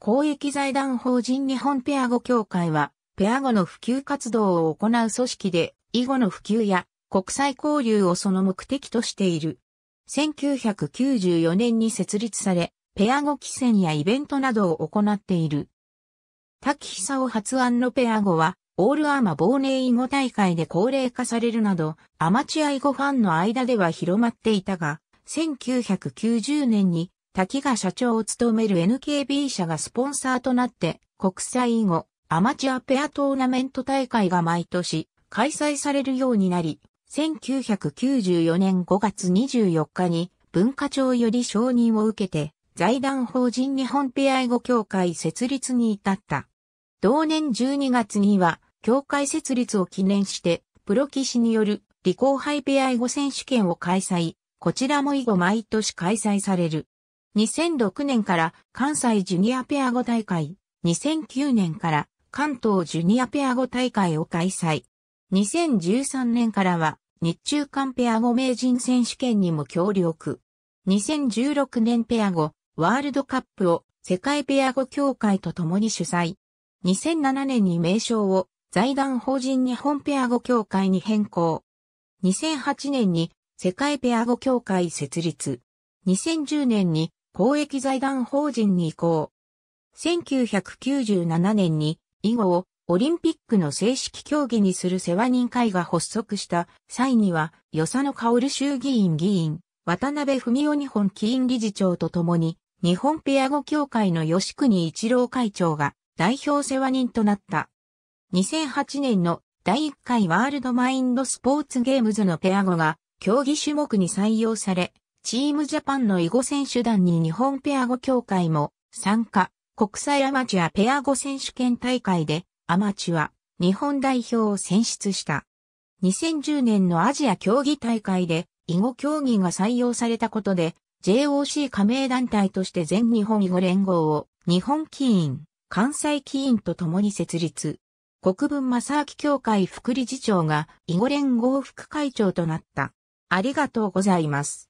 公益財団法人日本ペア語協会は、ペア語の普及活動を行う組織で、囲碁の普及や国際交流をその目的としている。1994年に設立され、ペア語棋戦やイベントなどを行っている。滝久夫発案のペア語は、オールアーマ忘年囲碁大会で高齢化されるなど、アマチュア囲碁ファンの間では広まっていたが、1990年に滝が社長を務める NKB 社がスポンサーとなって、国際以後アマチュアペアトーナメント大会が毎年開催されるようになり、1994年5月24日に文化庁より承認を受けて、財団法人日本ペア囲ゴ協会設立に至った。同年12月には、協会設立を記念して、プロ騎士による、理工杯ペア囲ゴ選手権を開催。こちらも以後毎年開催される。2006年から関西ジュニアペア語大会、2009年から関東ジュニアペア語大会を開催。2013年からは日中間ペア語名人選手権にも協力。2016年ペア語ワールドカップを世界ペア語協会と共に主催。2007年に名称を財団法人日本ペア語協会に変更。2008年に世界ペア語協会設立。2010年に公益財団法人に移行。1997年に以後、オリンピックの正式競技にする世話人会が発足した際には、与謝野薫衆議院議員、渡辺文夫日本議員理事長と共に、日本ペア語協会の吉国一郎会長が代表世話人となった。2008年の第1回ワールドマインドスポーツゲームズのペア語が競技種目に採用され、チームジャパンの囲碁選手団に日本ペア碁協会も参加、国際アマチュアペア碁選手権大会でアマチュア日本代表を選出した。2010年のアジア競技大会で囲碁競技が採用されたことで JOC 加盟団体として全日本囲碁連合を日本棋院、関西棋院と共に設立。国分正明協会副理事長が囲碁連合副会長となった。ありがとうございます。